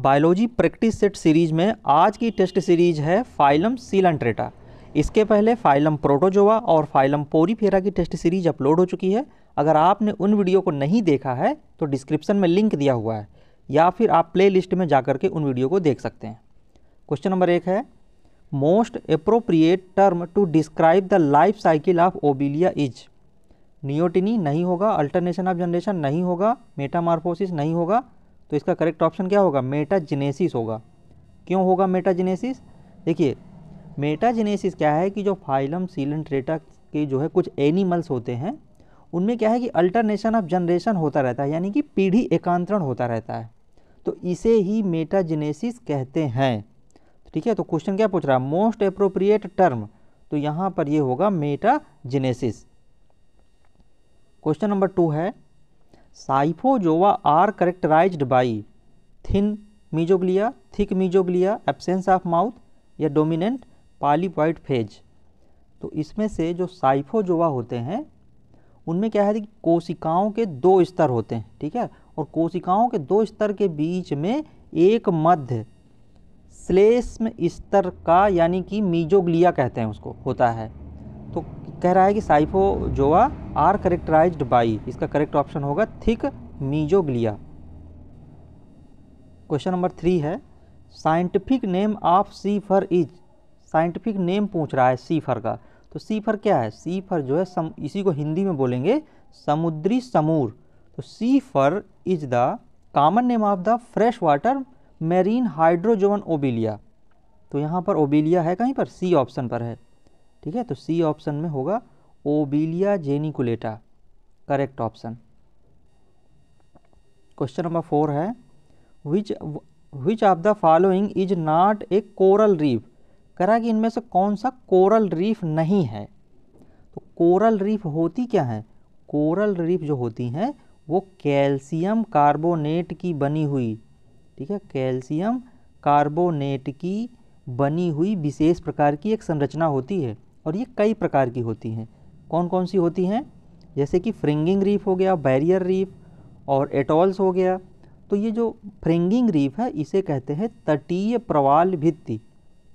biology practice set series में आज की टेस्ट सीरीज़ है फाइलम सीलेंट्रेटा इसके पहले फाइलम प्रोटोजोवा और फाइलम पोरीफेरा की टेस्ट सीरीज अपलोड हो चुकी है अगर आपने उन वीडियो को नहीं देखा है तो डिस्क्रिप्शन में लिंक दिया हुआ है या फिर आप प्ले लिस्ट में जाकर के उन वीडियो को देख सकते हैं क्वेश्चन नंबर एक है most appropriate term to describe the life cycle of obelia is neoteny नहीं होगा अल्टरनेशन ऑफ जनरेशन नहीं होगा मेटामार्फोसिस नहीं होगा तो इसका करेक्ट ऑप्शन क्या होगा मेटाजिनेसिस होगा क्यों होगा मेटाजिनेसिस देखिए मेटाजिनेसिस क्या है कि जो फाइलम सीलन ट्रेटा के जो है कुछ एनिमल्स होते हैं उनमें क्या है कि अल्टरनेशन ऑफ जनरेशन होता रहता है यानी कि पीढ़ी एकांतरण होता रहता है तो इसे ही मेटाजिनेसिस कहते हैं ठीक है तो क्वेश्चन क्या पूछ रहा है मोस्ट अप्रोप्रिएट टर्म तो यहाँ पर ये होगा मेटाजिनेसिस क्वेश्चन नंबर टू है scyphozoa are characterised by thin mesoglea thick mesoglea absence of mouth या डोमिनेंट पालीपॉइड फेज तो इसमें से जो साइफोजोवा होते हैं उनमें क्या है कि कोशिकाओं के दो स्तर होते हैं ठीक है और कोशिकाओं के दो स्तर के बीच में एक मध्य श्लेष्म स्तर का यानी कि मीजोग्लिया कहते हैं उसको होता है कह रहा है कि साइफोजोआ आर करेक्टराइज्ड बाई इसका करेक्ट ऑप्शन होगा thick mesoglea question number three है scientific name of sea fur is scientific name पूछ रहा है सी फर का तो सी फर क्या है सी फर जो है सम इसी को हिंदी में बोलेंगे समुद्री समूर तो sea fur is the common name of the fresh water marine hydrozoan obelia तो यहाँ पर ओबिलिया है कहीं पर सी ऑप्शन पर है ठीक है तो सी ऑप्शन में होगा obelia geniculata correct option question number four है which which of the following is not a coral reef कह कि इनमें से कौन सा कोरल रीफ नहीं है तो कोरल रीफ होती क्या है कोरल रीफ जो होती हैं वो कैल्शियम कार्बोनेट की बनी हुई ठीक है कैल्शियम कार्बोनेट की बनी हुई विशेष प्रकार की एक संरचना होती है और ये कई प्रकार की होती हैं कौन कौन सी होती हैं जैसे कि फ्रिंगिंग रीफ हो गया बैरियर रीफ और एटॉल्स हो गया तो ये जो फ्रिंगिंग रीफ है इसे कहते हैं तटीय प्रवाल भित्ति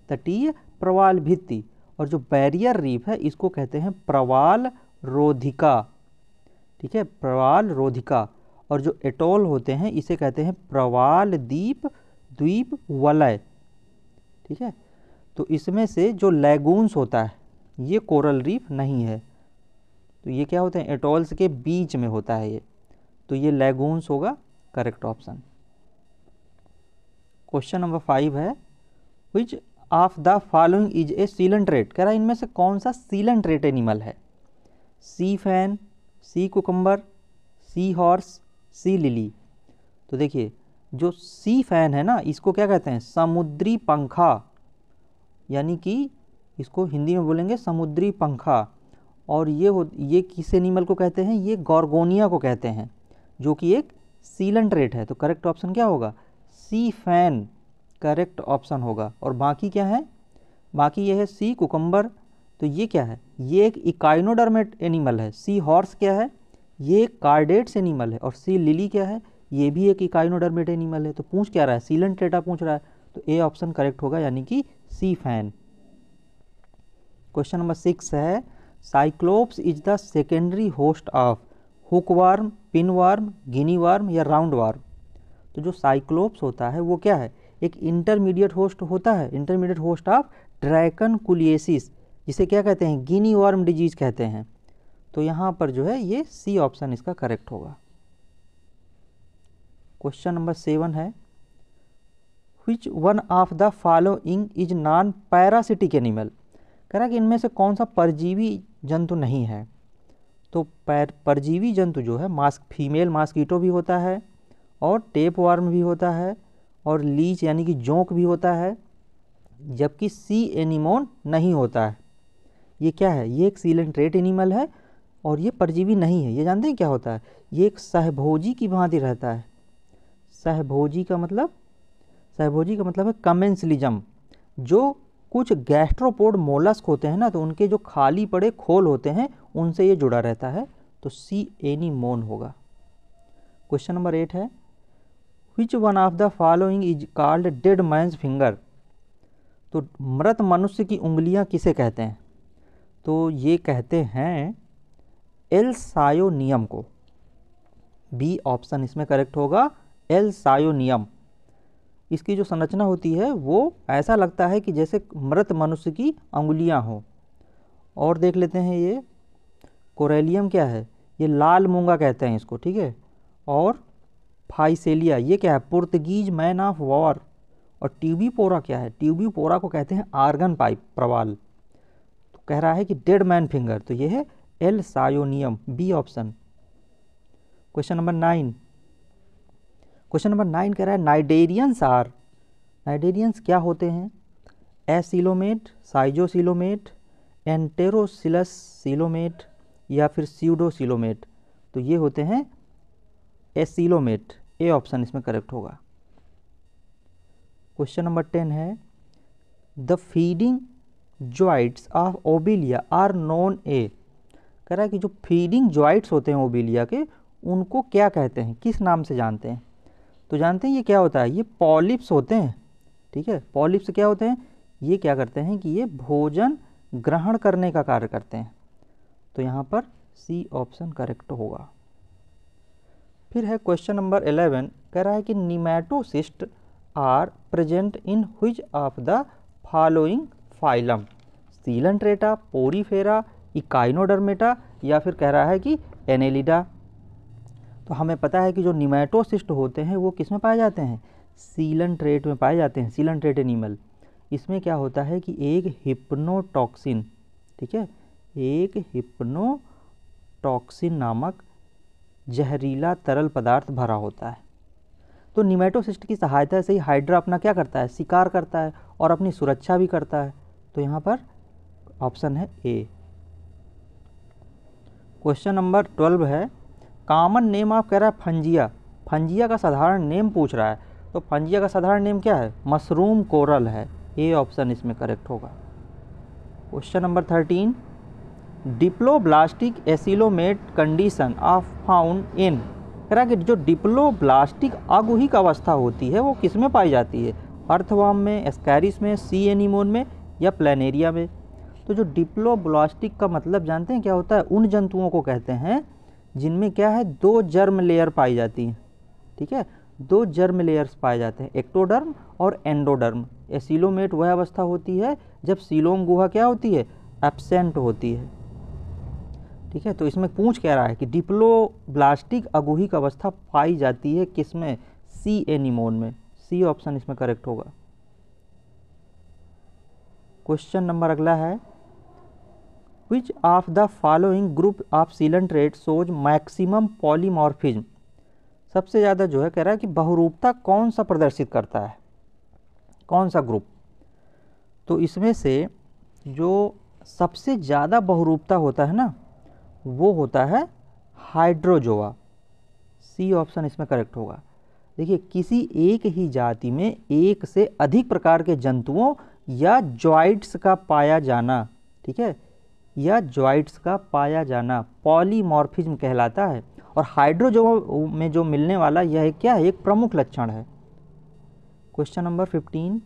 तटीय प्रवाल भित्ति और जो बैरियर रीफ है इसको कहते हैं प्रवाल रोधिका ठीक है प्रवाल रोधिका और जो एटोल होते हैं इसे कहते हैं प्रवाल द्वीप द्वीप वलय ठीक है तो इसमें से जो लैगून्स होता है ये कोरल रीफ नहीं है तो ये क्या होते हैं एटॉल्स के बीच में होता है ये तो ये लेगून्स होगा correct option question number five है which of the following is a coelenterate कह रहा है इनमें से कौन सा सीलेंट रेट एनिमल है sea fan sea cucumber sea horse sea lily तो देखिए जो सी फैन है ना इसको क्या कहते हैं समुद्री पंखा यानी कि इसको हिंदी में बोलेंगे समुद्री पंखा और ये हो ये किस एनिमल को कहते हैं ये गॉर्गोनिया को कहते हैं जो कि एक सीलन रेट है तो करेक्ट ऑप्शन क्या होगा सी फैन करेक्ट ऑप्शन होगा और बाकी क्या है बाकी ये है सी कुकम्बर तो ये क्या है ये एक इकाइनोडर्मेट एनिमल है सी हॉर्स क्या है ये एक कार्डेट्स एनिमल है और सी लिली क्या है ये भी एक इकाइनोडर्मेट एनिमल है तो पूछ क्या रहा है सीलन ट्रेटा पूछ रहा है तो ए ऑप्शन करेक्ट होगा यानी कि sea fan question number six है cyclops is the secondary host of hookworm pinworm guinea worm या राउंड वार्म तो जो साइक्लोप्स होता है वो क्या है एक इंटरमीडिएट होस्ट होता है intermediate host of dracunculus जिसे क्या कहते हैं गिनी वार्म डिजीज कहते हैं तो यहाँ पर जो है ये सी ऑप्शन इसका करेक्ट होगा क्वेश्चन नंबर सेवन है which one of the following is non parasitic animal कह रहा है कि इनमें से कौन सा परजीवी जंतु नहीं है तो पैर परजीवी जंतु जो है मास्क फीमेल मास्कीटो भी होता है और टेप वार्म भी होता है और लीच यानी कि जोंक भी होता है जबकि सी एनिमोन नहीं होता है ये क्या है ये एक सीलेंट्रेट एनिमल है और ये परजीवी नहीं है ये जानते हैं क्या होता है ये एक सहभोजी की भांति रहता है सहभोजी का मतलब सहभोजी का मतलब है कमेंसलिज्म जो कुछ गैस्ट्रोपोड मोलस्क होते हैं ना तो उनके जो खाली पड़े खोल होते हैं उनसे ये जुड़ा रहता है तो सी मोन होगा क्वेश्चन नंबर एट है which one of the following is called dead man's finger तो मृत मनुष्य की उंगलियां किसे कहते हैं तो ये कहते हैं एल सायोनियम को बी ऑप्शन इसमें करेक्ट होगा एल सायोनियम इसकी जो संरचना होती है वो ऐसा लगता है कि जैसे मृत मनुष्य की अंगुलियाँ हों और देख लेते हैं ये कोरेलियम क्या है ये लाल मूंगा कहते हैं इसको ठीक है और फाइसेलिया ये क्या है पुर्तगीज मैन ऑफ वॉर और ट्यूबी पोरा क्या है ट्यूबी पोरा को कहते हैं आर्गन पाइप प्रवाल तो कह रहा है कि डेड मैन फिंगर तो ये है alcyonium B option question number nine question number nine कह रहा है नाइडेरियंस आर नाइडेरियंस क्या होते हैं एसिलोमेट साइजोसिलोमेट एंटेरोसिलस सिलोमेट या फिर सीडोसिलोमेट तो ये होते हैं एसिलोमेट ए ऑप्शन इसमें करेक्ट होगा क्वेश्चन नंबर टेन है the feeding zooids of obelia are known as कह रहा है कि जो फीडिंग ज्वाइट्स होते हैं ओबिलिया के उनको क्या कहते हैं किस नाम से जानते हैं तो जानते हैं ये क्या होता है ये पॉलिप्स होते हैं ठीक है पॉलिप्स क्या होते हैं ये क्या करते हैं कि ये भोजन ग्रहण करने का कार्य करते हैं तो यहाँ पर सी ऑप्शन करेक्ट होगा फिर है क्वेश्चन नंबर एलेवन कह रहा है कि nematocyst are present in which of the following phylum coelenterata Porifera Echinodermata या फिर कह रहा है कि एनेलिडा तो हमें पता है कि जो निमेटोसिस्ट होते हैं वो किस में पाए जाते हैं सीलन ट्रेट में पाए जाते हैं सीलन ट्रेट एनिमल इसमें क्या होता है कि एक हिप्नोटॉक्सिन ठीक है एक हिप्नोटॉक्सिन नामक जहरीला तरल पदार्थ भरा होता है तो निमेटोसिस्ट की सहायता से ही हाइड्रा अपना क्या करता है शिकार करता है और अपनी सुरक्षा भी करता है तो यहाँ पर ऑप्शन है ए क्वेश्चन नंबर ट्वेल्व है कॉमन नेम आप कह रहा है फंजिया फंजिया का साधारण नेम पूछ रहा है तो फंजिया का साधारण नेम क्या है मशरूम कोरल है ए ऑप्शन इसमें करेक्ट होगा question number thirteen diploblastic acoelomate condition of found in कह रहा है कि जो डिप्लोब्लास्टिक अगुहिक अवस्था होती है वो किस में पाई जाती है अर्थवाम में एस्कैरिस में सी एनिमोन में या प्लेनेरिया में तो जो डिप्लोब्लास्टिक का मतलब जानते हैं क्या होता है उन जंतुओं को कहते हैं जिनमें क्या है दो जर्म लेयर पाई जाती हैं ठीक है दो जर्म लेयर्स पाए जाते हैं एक्टोडर्म और एंडोडर्म एसिलोमेट वह अवस्था होती है जब सीलोम गुहा क्या होती है एबसेंट होती है ठीक है तो इसमें पूछ कह रहा है कि डिप्लोब्लास्टिक अगुहिक अवस्था पाई जाती है किस में सी एनिमोन में सी ऑप्शन इसमें करेक्ट होगा क्वेश्चन नंबर अगला है which of the following group of cylindrate shows maximum polymorphism सबसे ज़्यादा जो है कह रहा है कि बहुरूपता कौन सा प्रदर्शित करता है कौन सा ग्रुप तो इसमें से जो सबसे ज़्यादा बहुरूपता होता है ना वो होता है हाइड्रोजोआ सी ऑप्शन इसमें करेक्ट होगा देखिए किसी एक ही जाति में एक से अधिक प्रकार के जंतुओं या ज्वाइट्स का पाया जाना ठीक है या ज्वाइट्स का पाया जाना पॉलीमॉर्फिज्म कहलाता है और हाइड्रोजो में जो मिलने वाला यह क्या है एक प्रमुख लक्षण है क्वेश्चन नंबर फिफ्टीन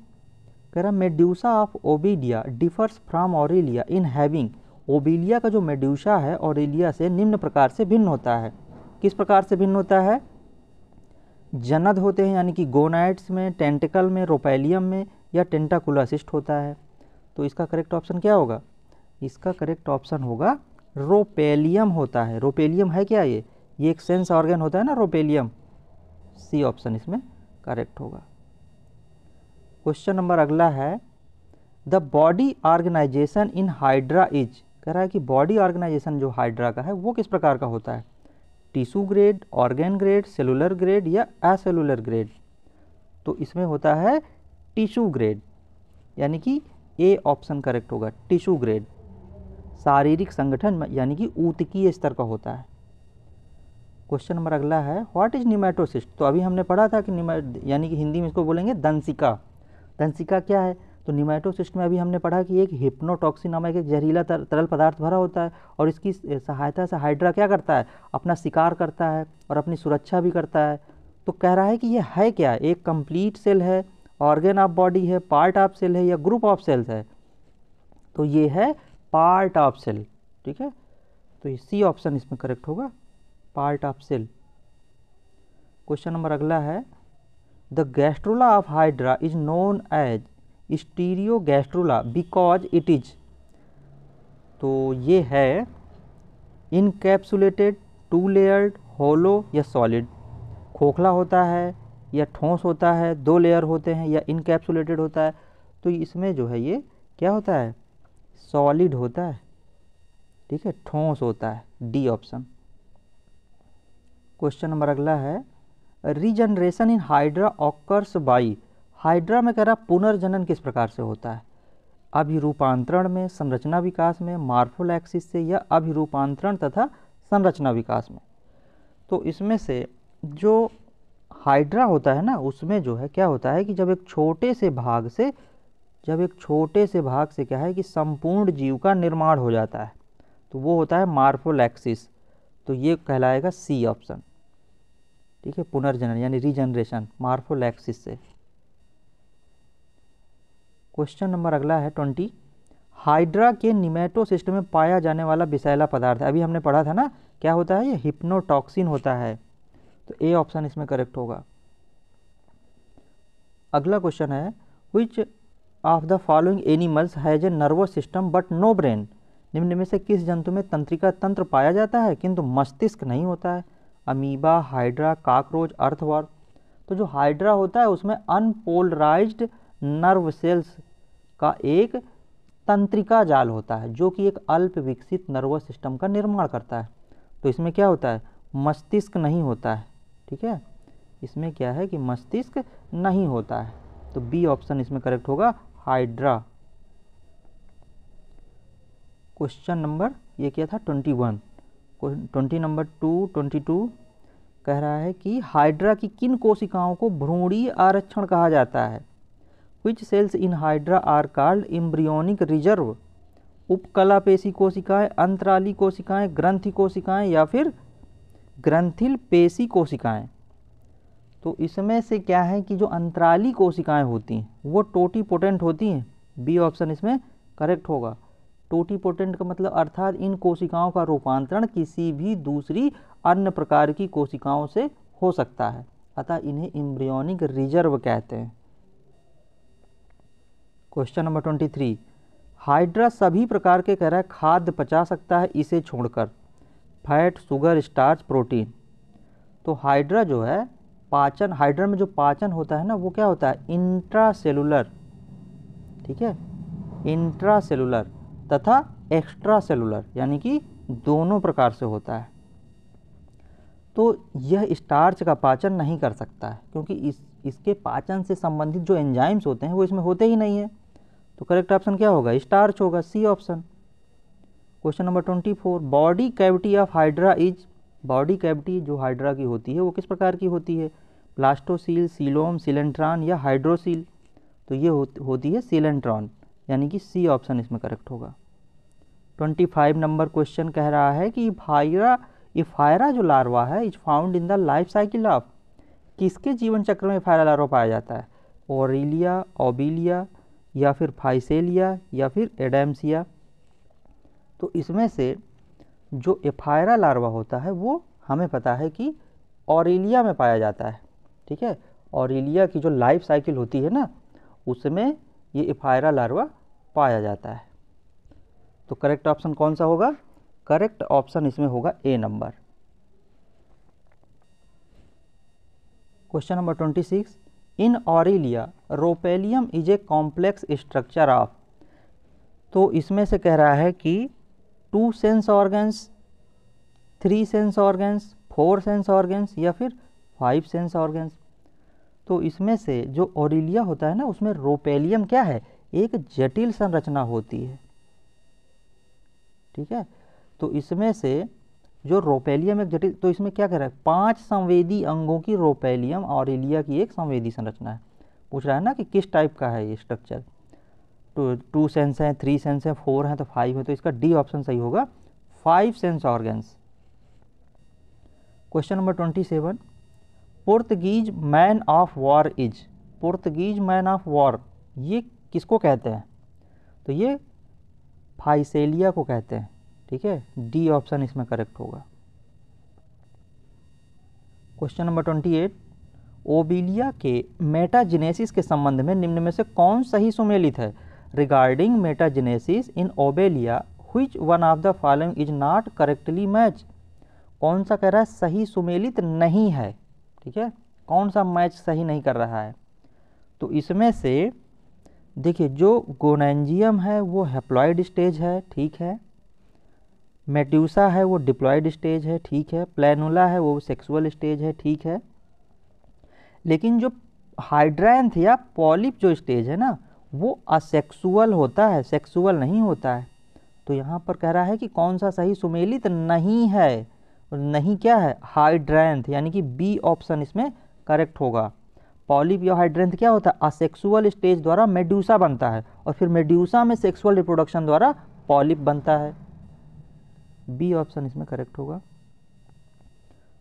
कह रहा medusa of obelia differs from aurelia in having obelia का जो मेड्यूसा है ओरिलिया से निम्न प्रकार से भिन्न होता है किस प्रकार से भिन्न होता है जनद होते हैं यानी कि गोनाइट्स में टेंटिकल में रोपेलियम में या टेंटाकुलासिस्ट होता है तो इसका करेक्ट ऑप्शन क्या होगा इसका करेक्ट ऑप्शन होगा रोपेलियम होता है रोपेलियम है क्या ये ये एक सेंस ऑर्गन होता है ना रोपेलियम सी ऑप्शन इसमें करेक्ट होगा क्वेश्चन नंबर अगला है the body organisation in hydra is कह रहा है कि बॉडी ऑर्गेनाइजेशन जो हाइड्रा का है वो किस प्रकार का होता है tissue grade organ grade cellular grade या एसेलुलर ग्रेड तो इसमें होता है टिशू ग्रेड यानी कि ए ऑप्शन करेक्ट होगा टिशू ग्रेड शारीरिक संगठन यानी कि ऊतकीय स्तर का होता है क्वेश्चन नंबर अगला है व्हाट इज निमेटोसिस्ट तो अभी हमने पढ़ा था कि यानी कि हिंदी में इसको बोलेंगे दंसिका दंसिका क्या है तो निमेटोसिस्ट में अभी हमने पढ़ा कि एक हिप्नोटॉक्सिन नामक एक जहरीला तर, तरल पदार्थ भरा होता है और इसकी सहायता से हाइड्रा क्या करता है अपना शिकार करता है और अपनी सुरक्षा भी करता है तो कह रहा है कि यह है क्या एक कंप्लीट सेल है ऑर्गेन ऑफ बॉडी है पार्ट ऑफ सेल है या ग्रुप ऑफ सेल्स है तो ये है पार्ट ऑफ सेल ठीक है तो ये सी ऑप्शन इसमें करेक्ट होगा part of cell question number अगला है the gastrula of hydra is known as stereogastrula because it is तो ये है इनकेप्सुलेटेड टू लेयर्ड होलो या सॉलिड खोखला होता है या ठोस होता है दो लेयर होते हैं या इनकेप्सुलेटेड होता है तो इसमें जो है ये क्या होता है सॉलिड होता है ठीक है ठोस होता है डी ऑप्शन क्वेश्चन नंबर अगला है regeneration in hydra occurs by hydra में कह रहा पुनर्जनन किस प्रकार से होता है अभिरूपांतरण में संरचना विकास में मार्फोल एक्सिस से या अभिरूपांतरण तथा संरचना विकास में तो इसमें से जो हाइड्रा होता है ना उसमें जो है क्या होता है कि जब एक छोटे से भाग से जब एक छोटे से भाग से क्या है कि संपूर्ण जीव का निर्माण हो जाता है तो वो होता है मार्फोलैक्सिस तो ये कहलाएगा सी ऑप्शन ठीक है पुनर्जनन यानी रीजनरेशन मार्फोलैक्सिस से क्वेश्चन नंबर अगला है ट्वेंटी हाइड्रा के निमेटो सिस्टम में पाया जाने वाला विषैला पदार्थ अभी हमने पढ़ा था ना क्या होता है ये हिप्नोटॉक्सिन होता है तो ए ऑप्शन इसमें करेक्ट होगा अगला क्वेश्चन है which of the following animals has a nervous system but no brain निम्न में से किस जंतु में तंत्रिका तंत्र पाया जाता है किंतु मस्तिष्क नहीं होता है अमीबा हाइड्रा काकरोच अर्थवॉर तो जो हाइड्रा होता है उसमें अनपोलराइज्ड नर्व सेल्स का एक तंत्रिका जाल होता है जो कि एक अल्प विकसित नर्वस सिस्टम का निर्माण करता है तो इसमें क्या होता है मस्तिष्क नहीं होता है ठीक है इसमें क्या है कि मस्तिष्क नहीं होता है तो बी ऑप्शन इसमें करेक्ट होगा हाइड्रा क्वेश्चन नंबर ये क्या था twenty one twenty number two twenty two कह रहा है कि हाइड्रा की किन कोशिकाओं को भ्रूणी आरक्षण कहा जाता है which cells in hydra are called embryonic reserve उपकला पेशी कोशिकाएं अंतराली कोशिकाएं ग्रंथि कोशिकाएं या फिर ग्रंथिल पेशी कोशिकाएं तो इसमें से क्या है कि जो अंतराली कोशिकाएं होती हैं वो टोटी पोटेंट होती हैं बी ऑप्शन इसमें करेक्ट होगा टोटी पोटेंट का मतलब अर्थात इन कोशिकाओं का रूपांतरण किसी भी दूसरी अन्य प्रकार की कोशिकाओं से हो सकता है अतः इन्हें इम्ब्रियोनिक रिजर्व कहते हैं question number twenty three hydra सभी प्रकार के कह रहा है खाद्य पचा सकता है इसे छोड़कर फैट शुगर स्टार्च प्रोटीन तो हाइड्रा जो है पाचन हाइड्रा में जो पाचन होता है ना वो क्या होता है इंट्रासेलुलर ठीक है इंट्रासेलुलर तथा एक्स्ट्रा सेलुलर यानी कि दोनों प्रकार से होता है तो यह स्टार्च का पाचन नहीं कर सकता है क्योंकि इस इसके पाचन से संबंधित जो एंजाइम्स होते हैं वो इसमें होते ही नहीं हैं तो करेक्ट ऑप्शन क्या होगा स्टार्च होगा C option question number twenty four body cavity of hydra is body cavity जो हाइड्रा की होती है वो किस प्रकार की होती है प्लास्टोसील सीलोम सिलेंट्रॉन या हाइड्रोसील तो ये हो, होती है सिलेंट्रॉन यानी कि सी ऑप्शन इसमें करेक्ट होगा 25 नंबर क्वेश्चन कह रहा है कि फायरा ये फायरा जो लार्वा है is found in the life cycle of किसके जीवन चक्र में फायरा लार्वा पाया जाता है ओरिलिया ओबिलिया या फिर फाइसेलिया या फिर एडेम्सिया तो इसमें से जो एफायरा लार्वा होता है वो हमें पता है कि ऑरेलिया में पाया जाता है ठीक है ऑरेलिया की जो लाइफ साइकिल होती है ना उसमें ये एफायरा लार्वा पाया जाता है तो करेक्ट ऑप्शन कौन सा होगा करेक्ट ऑप्शन इसमें होगा A number question number twenty six in aurelia rhopalium is a complex structure of तो इसमें से कह रहा है कि two sense organs three sense organs four sense organs या फिर फाइव सेंस ऑर्गन्स तो इसमें से जो ऑरिलिया होता है ना उसमें रोपेलियम क्या है एक जटिल संरचना होती है ठीक है तो इसमें से जो रोपेलियम एक जटिल तो इसमें क्या कह रहा है पांच संवेदी अंगों की रोपेलियम ऑरिलिया की एक संवेदी संरचना है पूछ रहा है ना कि किस टाइप का है ये स्ट्रक्चर टू टू सेंस हैं थ्री सेंस हैं फोर हैं तो फाइव है तो इसका डी ऑप्शन सही होगा five sense organs question number twenty seven Portuguese man of war is Portuguese man of war ये किसको कहते हैं तो ये फाइसेलिया को कहते हैं ठीक है डी ऑप्शन इसमें करेक्ट होगा question number twenty eight obelia के मेटाजिनेसिस के संबंध में निम्न में से कौन सही सुमेलित है regarding metagenesis in obelia which one of the following is not correctly matched कौन सा कह रहा है सही सुमेलित नहीं है ठीक है कौन सा मैच सही नहीं कर रहा है तो इसमें से देखिए जो गोनेंजियम है वो हेप्लॉइड स्टेज है ठीक है मेट्यूसा है वो डिप्लॉयड स्टेज है ठीक है प्लेनुला है वो सेक्सुअल स्टेज है ठीक है लेकिन जो हाइड्रैंथ या पॉलिप जो स्टेज है ना वो असेक्सुअल होता है सेक्सुअल नहीं होता है तो यहाँ पर कह रहा है कि कौन सा सही सुमेलित नहीं है नहीं क्या है हाइड्रेंथ यानी कि बी ऑप्शन इसमें करेक्ट होगा हाइड्रेंथ क्या होता है असेक्सुअल स्टेज द्वारा मेड्यूसा बनता है और फिर मेड्यूसा में सेक्सुअल रिप्रोडक्शन द्वारा पॉलिप बनता है बी ऑप्शन इसमें करेक्ट होगा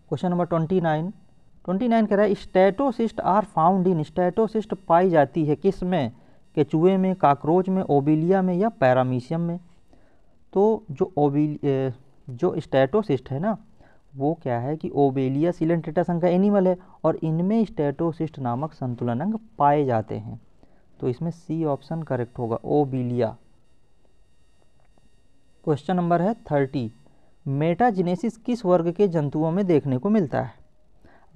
question number twenty nine twenty nine कह रहा है statocyst are found in statocyst पाई जाती है किस में केचुए में काकरोच में ओबिलिया में या पैरामीशियम में तो जो ओबिल जो स्टैटोसिस्ट है ना वो क्या है कि ओबेलिया सिलेंट्रेटा का एनिमल है और इनमें स्टैटोसिस्ट नामक संतुलन अंग पाए जाते हैं तो इसमें सी ऑप्शन करेक्ट होगा ओबिलिया क्वेश्चन नंबर है थर्टी मेटाजिनेसिस किस वर्ग के जंतुओं में देखने को मिलता है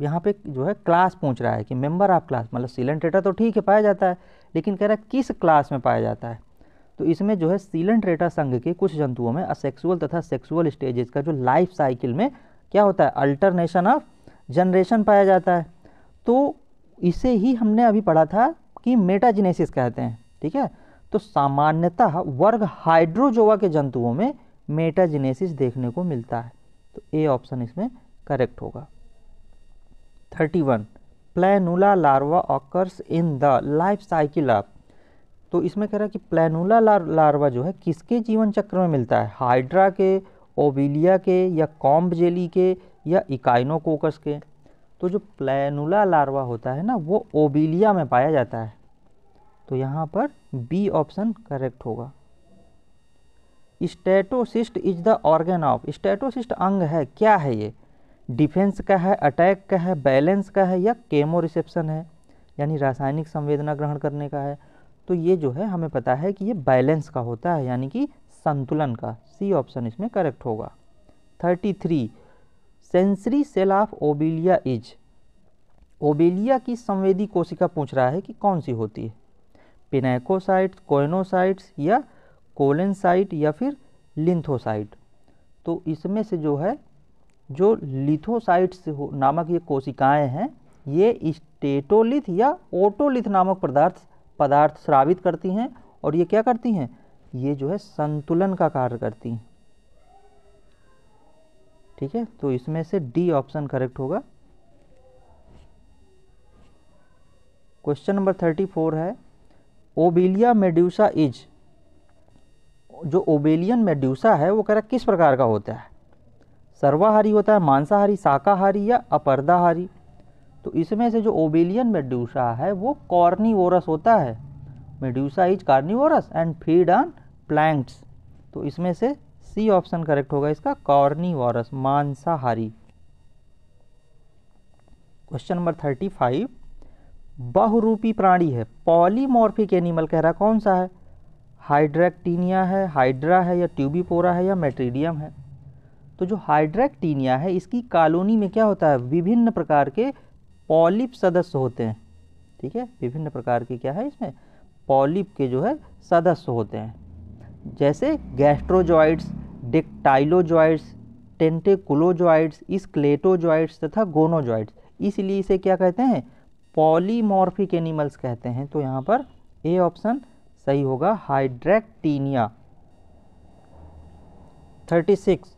यहाँ पे जो है क्लास पूछ रहा है कि मेंबर ऑफ क्लास मतलब सीलेंट रेटा तो ठीक है पाया जाता है लेकिन कह रहा है किस क्लास में पाया जाता है तो इसमें जो है सीलेंट रेटा संघ के कुछ जंतुओं में असेक्सुअल तथा सेक्सुअल स्टेजेस का जो लाइफ साइकिल में क्या होता है अल्टरनेशन ऑफ जनरेशन पाया जाता है तो इसे ही हमने अभी पढ़ा था कि मेटाजिनेसिस कहते हैं ठीक है तो सामान्यतः वर्ग हाइड्रोजोवा के जंतुओं में मेटाजिनेसिस देखने को मिलता है तो ए ऑप्शन इसमें करेक्ट होगा thirty one planula larva occurs in the life cycle of तो इसमें कह रहा है कि प्लेनुला लार्वा जो है किसके जीवन चक्र में मिलता है हाइड्रा के ओबिलिया के या कॉम्ब जेली के या इकाइनोकोकस के तो जो प्लेनुला लार्वा होता है ना वो ओबिलिया में पाया जाता है तो यहाँ पर बी ऑप्शन करेक्ट होगा statocyst is the organ of statocyst अंग है क्या है ये डिफेंस का है अटैक का है बैलेंस का है या केमो रिसेप्शन है यानी रासायनिक संवेदना ग्रहण करने का है तो ये जो है हमें पता है कि ये बैलेंस का होता है यानी कि संतुलन का सी ऑप्शन इसमें करेक्ट होगा thirty three sensory cell of obelia is obelia की संवेदी कोशिका पूछ रहा है कि कौन सी होती है पिनैकोसाइट कोइनोसाइट्स या कोलेनसाइट या फिर लिंथोसाइट तो इसमें से जो है जो लिथोसाइट्स नामक ये कोशिकाएं हैं ये स्टेटोलिथ या ओटोलिथ नामक पदार्थ पदार्थ स्रावित करती हैं और ये क्या करती हैं ये जो है संतुलन का कार्य करती हैं ठीक है तो इसमें से डी ऑप्शन करेक्ट होगा क्वेश्चन नंबर थर्टी फोर है ओबेलिया मेड्यूसा इज जो ओबेलियन मेड्यूसा है वो कह रहा किस प्रकार का होता है सर्वाहारी होता है मांसाहारी शाकाहारी या अपर्दाहारी तो इसमें से जो ओबेलियन मेड्यूसा है वो कॉर्निवोरस होता है medusa is carnivorous and feed on planktons तो इसमें से सी ऑप्शन करेक्ट होगा इसका कॉर्निवोरस मांसाहारी क्वेश्चन नंबर थर्टी फाइव बहुरूपी प्राणी है पॉलीमॉर्फिक एनिमल कह रहा कौन सा है हाइड्रेक्टीनिया है हाइड्रा है या ट्यूबीपोरा है या मेट्रीडियम है तो जो हाइड्रैक्टीनिया है इसकी कॉलोनी में क्या होता है विभिन्न प्रकार के पॉलिप सदस्य होते हैं ठीक है विभिन्न प्रकार के क्या है इसमें पॉलिप के जो है सदस्य होते हैं जैसे गैस्ट्रोजॉइड्स डेक्टाइलोजॉइड्स टेंटेकुलोजॉइड्स स्क्लेटोजॉइड्स तथा गोनोजॉइड्स इसलिए इसे क्या कहते हैं पॉलीमॉर्फिक एनिमल्स कहते हैं तो यहाँ पर ए ऑप्शन सही होगा hydractinia thirty six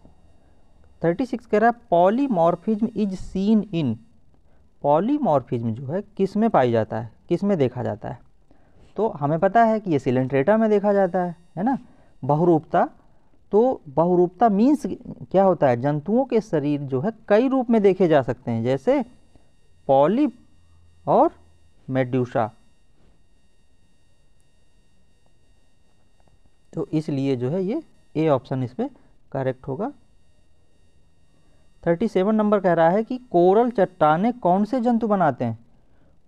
thirty six कह रहा है polymorphism is seen in polymorphism जो है किस में पाई जाता है किस में देखा जाता है तो हमें पता है कि ये सिलेंट्रेटा में देखा जाता है है ना बहुरूपता तो बहुरूपता मीन्स क्या होता है जंतुओं के शरीर जो है कई रूप में देखे जा सकते हैं जैसे पॉलिप और मेड्यूशा तो इसलिए जो है ये ए ऑप्शन इसमें करेक्ट होगा थर्टी सेवन नंबर कह रहा है कि कोरल चट्टाने कौन से जंतु बनाते हैं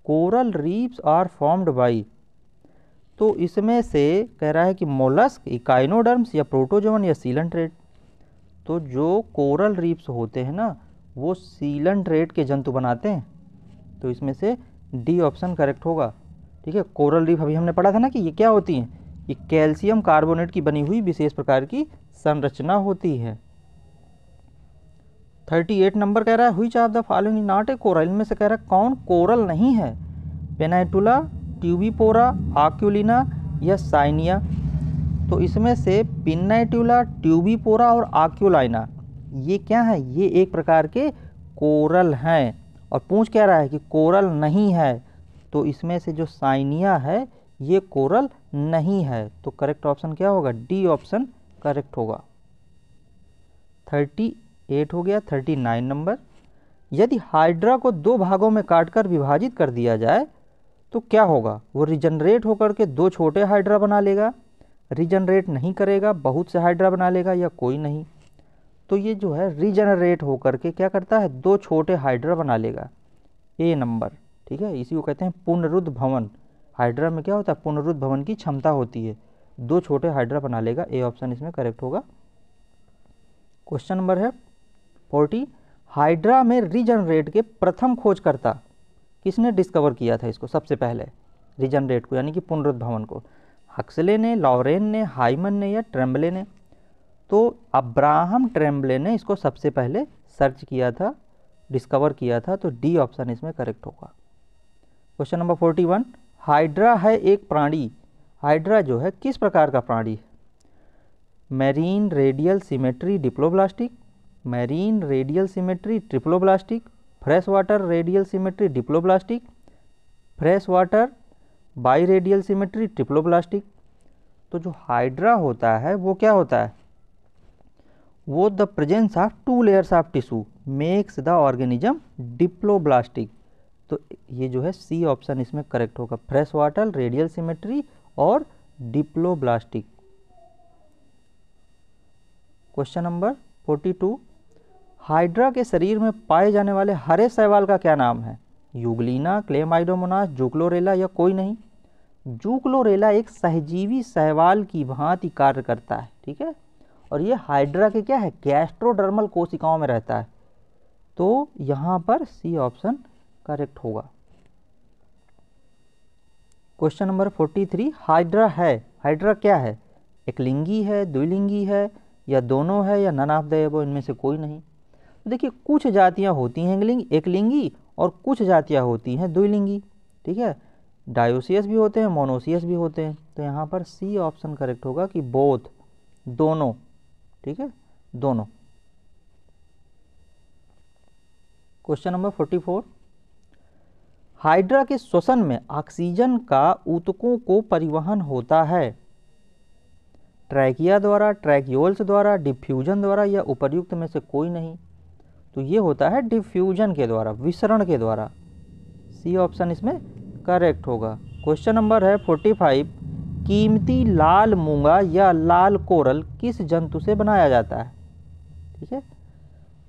coral reefs are formed by तो इसमें से कह रहा है कि मोलस्क इकाइनोडर्म्स या प्रोटोजोन या सीलेंट्रेट तो जो कोरल रीप्स होते हैं ना वो सीलेंट्रेट के जंतु बनाते हैं तो इसमें से डी ऑप्शन करेक्ट होगा ठीक है कोरल रीफ अभी हमने पढ़ा था ना कि ये क्या होती हैं ये कैल्शियम कार्बोनेट की बनी हुई विशेष प्रकार की संरचना होती है थर्टी एट नंबर कह रहा है which of the following not a coral इनमें से कह रहा है कौन कोरल नहीं है पेनाइटुला ट्यूबीपोरा आक्यूलिना या साइनिया तो इसमें से पिन्नाइट्यूला ट्यूबीपोरा और आक्यूलाइना ये क्या है ये एक प्रकार के कोरल हैं और पूछ कह रहा है कि कोरल नहीं है तो इसमें से जो साइनिया है ये कोरल नहीं है तो करेक्ट ऑप्शन क्या होगा डी ऑप्शन करेक्ट होगा थर्टी एट हो गया थर्टी नाइन नंबर यदि हाइड्रा को दो भागों में काटकर विभाजित कर दिया जाए तो क्या होगा वो रिजनरेट होकर के दो छोटे हाइड्रा बना लेगा रिजनरेट नहीं करेगा बहुत से हाइड्रा बना लेगा या कोई नहीं तो ये जो है रिजनरेट होकर के क्या करता है दो छोटे हाइड्रा बना लेगा ए नंबर ठीक है इसी को कहते हैं पुनरुद्ध भवन हाइड्रा में क्या होता है पुनरुद्ध भवन की क्षमता होती है दो छोटे हाइड्रा बना लेगा ए ऑप्शन इसमें करेक्ट होगा क्वेश्चन नंबर है फोर्टी हाइड्रा में रिजनरेट के प्रथम खोजकर्ता किसने डिस्कवर किया था इसको सबसे पहले रिजनरेट को यानी कि पुनरुद्भवन को हक्सले ने लॉरेन ने हाइमन ने या ट्रेम्बले ने तो अब्राहम ट्रेम्बले ने इसको सबसे पहले सर्च किया था डिस्कवर किया था तो डी ऑप्शन इसमें करेक्ट होगा question number forty one hydra है एक प्राणी हाइड्रा जो है किस प्रकार का प्राणी है marine radial symmetry diploblastic radial marine triploblastic fresh water radial radial diploblastic fresh water biradial symmetry triploblastic तो जो हाइड्रा होता है वो क्या होता है वो the presence of two layers of tissue makes the organism diploblastic तो ये जो है सी ऑप्शन इसमें करेक्ट होगा फ्रेश वाटर रेडियल सिमेट्री और diploblastic question number forty two hydra के शरीर में पाए जाने वाले हरे शैवाल का क्या नाम है यूगलिना क्लेमाइडोमोनास जूक्लोरेला या कोई नहीं जूक्लोरेला एक सहजीवी शैवाल की भांति कार्य करता है ठीक है और ये हाइड्रा के क्या है गैस्ट्रोडर्मल कोशिकाओं में रहता है तो यहाँ पर सी ऑप्शन करेक्ट होगा question number forty three hydra है हाइड्रा क्या है एक लिंगी है द्विलिंगी है या दोनों है या नन ऑफ द एबो इनमें से कोई नहीं तो देखिए कुछ जातियाँ होती हैं एक एकलिंगी और कुछ जातियाँ होती हैं द्विलिंगी ठीक है डायोसियस भी होते हैं मोनोसियस भी होते हैं तो यहाँ पर सी ऑप्शन करेक्ट होगा कि बोथ दोनों ठीक है दोनों question number forty four hydra के श्वसन में ऑक्सीजन का ऊतकों को परिवहन होता है ट्रैकिया द्वारा ट्रैक्योल्स द्वारा डिफ्यूजन द्वारा या उपर्युक्त में से कोई नहीं तो ये होता है डिफ्यूजन के द्वारा विसरण के द्वारा सी ऑप्शन इसमें करेक्ट होगा क्वेश्चन नंबर है फोर्टी फाइव कीमती लाल मूंगा या लाल कोरल किस जंतु से बनाया जाता है ठीक है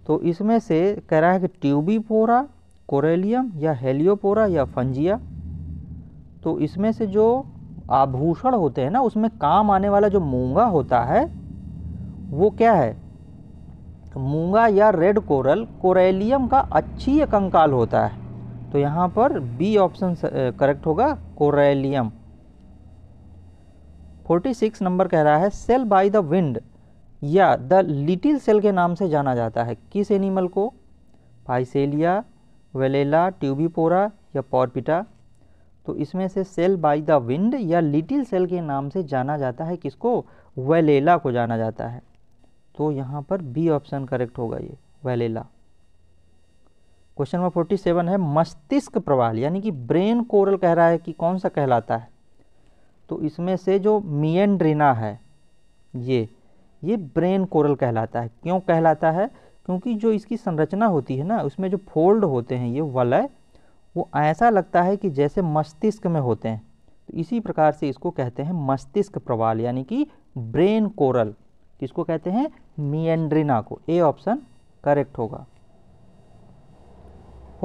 तो इसमें से कह रहा है कि ट्यूबीपोरा कोरेलियम या हेलियोपोरा या फंजिया तो इसमें से जो आभूषण होते हैं ना उसमें काम आने वाला जो मूंगा होता है वो क्या है मूंगा या रेड कोरल कोरेलियम का अच्छी कंकाल होता है तो यहाँ पर बी ऑप्शन करेक्ट होगा कोरेलियम 46 नंबर कह रहा है सेल बाय द विंड या द लिटिल सेल के नाम से जाना जाता है किस एनिमल को फाइसेलिया वेलेला ट्यूबीपोरा या पॉरपिटा तो इसमें से सेल बाय द विंड या लिटिल सेल के नाम से जाना जाता है किसको वेलेला को जाना जाता है तो यहाँ पर बी ऑप्शन करेक्ट होगा ये Velella question number forty seven है मस्तिष्क प्रवाल यानी कि ब्रेन कोरल कह रहा है कि कौन सा कहलाता है तो इसमें से जो मियनड्रिना है ये ये ब्रेन कोरल कहलाता है क्यों कहलाता है क्योंकि जो इसकी संरचना होती है ना उसमें जो फोल्ड होते हैं ये वलय वो ऐसा लगता है कि जैसे मस्तिष्क में होते हैं तो इसी प्रकार से इसको कहते हैं मस्तिष्क प्रवाल यानी कि ब्रेन कोरल किसको कहते हैं मियड्रिना को ए ऑप्शन करेक्ट होगा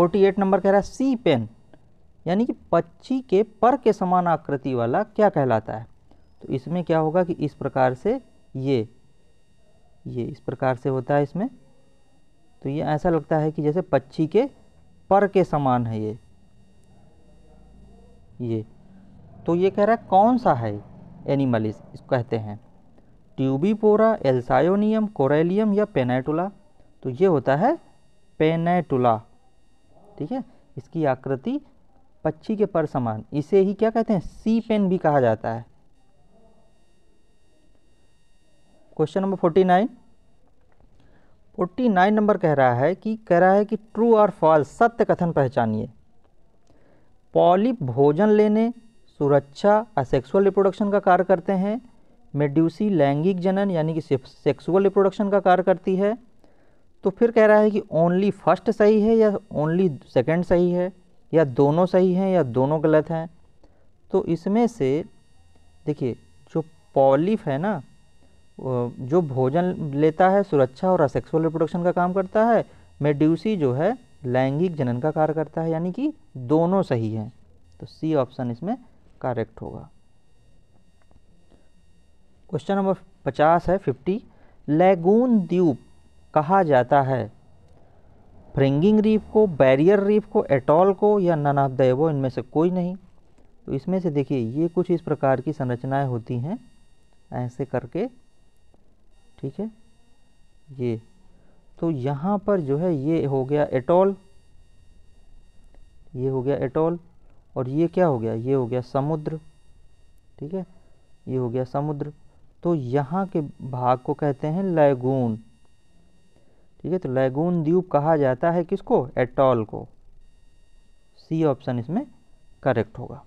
48 नंबर कह रहा है सी पेन यानी कि पक्षी के पर के समान आकृति वाला क्या कहलाता है तो इसमें क्या होगा कि इस प्रकार से ये ये इस प्रकार से होता है इसमें तो ये ऐसा लगता है कि जैसे पक्षी के पर के समान है ये ये तो ये कह रहा है कौन सा है एनिमल इस कहते हैं ट्यूबीपोरा एल्सायोनियम कोरेलियम या पेनाटुला तो ये होता है पेनाटुला ठीक है इसकी आकृति पक्षी के पर समान इसे ही क्या कहते हैं सी पेन भी कहा जाता है question number forty nine forty nine number कह रहा है कि कह रहा है कि ट्रू और फॉल्स सत्य कथन पहचानिए पॉलिप भोजन लेने सुरक्षा असेक्सुअल रिप्रोडक्शन का कार्य करते हैं मेड्यूसी लैंगिक जनन यानी कि सेक्सुअल रिप्रोडक्शन का कार्य करती है तो फिर कह रहा है कि ओनली फर्स्ट सही है या ओनली सेकेंड सही है या दोनों सही हैं या दोनों गलत हैं तो इसमें से देखिए जो पॉलिफ है ना जो भोजन लेता है सुरक्षा और असेक्सुअल रिप्रोडक्शन का काम करता है मेड्यूसी जो है लैंगिक जनन का कार्य करता है यानी कि दोनों सही हैं तो सी ऑप्शन इसमें करेक्ट होगा क्वेश्चन नंबर पचास है फिफ्टी लैगून द्वीप कहा जाता है फ्रिंगिंग रीफ को बैरियर रीफ को एटॉल को या नन ऑफ दो इनमें से कोई नहीं तो इसमें से देखिए ये कुछ इस प्रकार की संरचनाएं होती हैं ऐसे करके ठीक है ये तो यहाँ पर जो है ये हो गया एटॉल ये हो गया एटॉल और ये क्या हो गया ये हो गया समुद्र ठीक है ये हो गया समुद्र तो यहाँ के भाग को कहते हैं लैगून ठीक है तो लैगून द्वीप कहा जाता है किसको एटॉल को सी ऑप्शन इसमें करेक्ट होगा